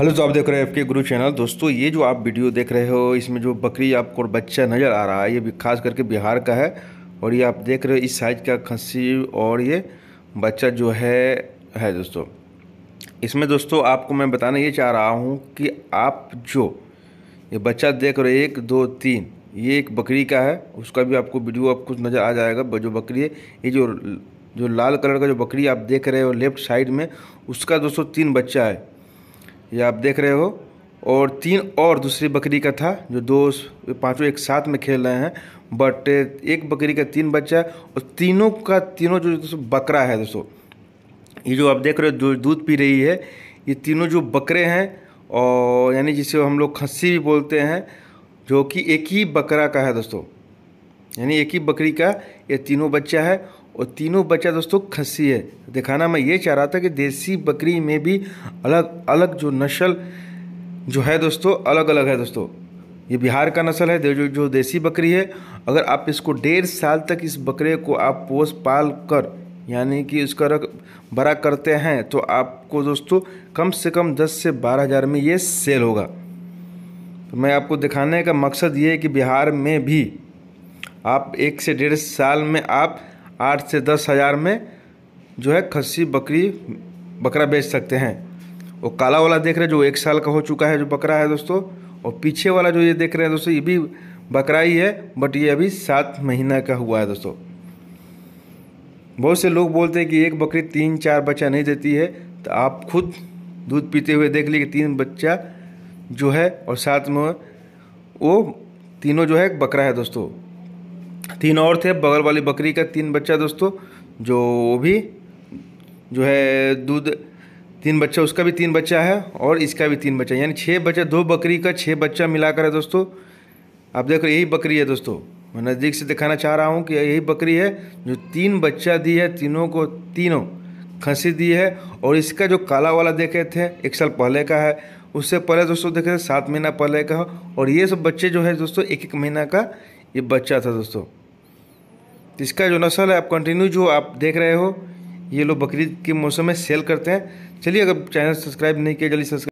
hello तो आप देख रहे हैं एफ गुरु चैनल दोस्तों ये जो आप वीडियो देख रहे हो इसमें जो बकरी आपको और बच्चा नज़र आ रहा है ये भी खास करके बिहार का है और ये आप देख रहे हो इस साइज का खसी और ये बच्चा जो है है दोस्तों इसमें दोस्तों आपको मैं बताना ये चाह रहा हूँ कि आप जो ये बच्चा देख रहे हो एक दो तीन ये एक बकरी का है उसका भी आपको वीडियो आपको नज़र आ जाएगा जो बकरी है ये जो जो लाल कलर का जो बकरी आप देख रहे हो लेफ्ट साइड में उसका दोस्तों तीन बच्चा है ये आप देख रहे हो और तीन और दूसरी बकरी का था जो दो पांचों एक साथ में खेल रहे हैं बट एक बकरी का तीन बच्चा और तीनों का तीनों जो दोस्तों बकरा है दोस्तों ये जो आप देख रहे हो जो दूध पी रही है ये तीनों जो बकरे हैं और यानी जिसे हम लोग खस्सी भी बोलते हैं जो कि एक ही बकरा का है दोस्तों यानी एक ही बकरी का ये तीनों बच्चा है और तीनों बच्चा दोस्तों खस्सी है दिखाना मैं ये चाह रहा था कि देसी बकरी में भी अलग अलग जो नस्ल जो है दोस्तों अलग अलग है दोस्तों ये बिहार का नस्ल है जो जो देसी बकरी है अगर आप इसको डेढ़ साल तक इस बकरे को आप पोस पाल कर यानी कि उसका रख बड़ा करते हैं तो आपको दोस्तों कम से कम दस से बारह हज़ार में ये सेल होगा तो मैं आपको दिखाने का मकसद ये है कि बिहार में भी आप एक से डेढ़ साल में आप आठ से दस हज़ार में जो है खस्सी बकरी बकरा बेच सकते हैं वो काला वाला देख रहे हैं जो एक साल का हो चुका है जो बकरा है दोस्तों और पीछे वाला जो ये देख रहे हैं दोस्तों ये भी बकरा ही है बट ये अभी सात महीना का हुआ है दोस्तों बहुत से लोग बोलते हैं कि एक बकरी तीन चार बच्चा नहीं देती है तो आप खुद दूध पीते हुए देख लीजिए तीन बच्चा जो है और साथ में वो तीनों जो है बकरा है दोस्तों तीन और थे बगल वाली बकरी का तीन बच्चा दोस्तों जो वो भी जो है दूध तीन बच्चा उसका भी तीन बच्चा है और इसका भी तीन बच्चा यानी छः बच्चा दो बकरी का छः बच्चा मिलाकर है दोस्तों आप देखो यही बकरी है दोस्तों मैं नज़दीक से दिखाना चाह रहा हूँ कि यही बकरी है जो तीन बच्चा दी है तीनों को तीनों खसी दी है और इसका जो काला वाला देखे थे एक साल पहले का है उससे पहले दोस्तों देखे थे सात महीना पहले का और ये सब बच्चे जो है दोस्तों एक एक महीना का ये बच्चा था दोस्तों तो इसका जो नस्ल है आप कंटिन्यू जो आप देख रहे हो ये लोग बकरीद के मौसम में सेल करते हैं चलिए अगर चैनल सब्सक्राइब नहीं किया जल्दी सब्सक्राइब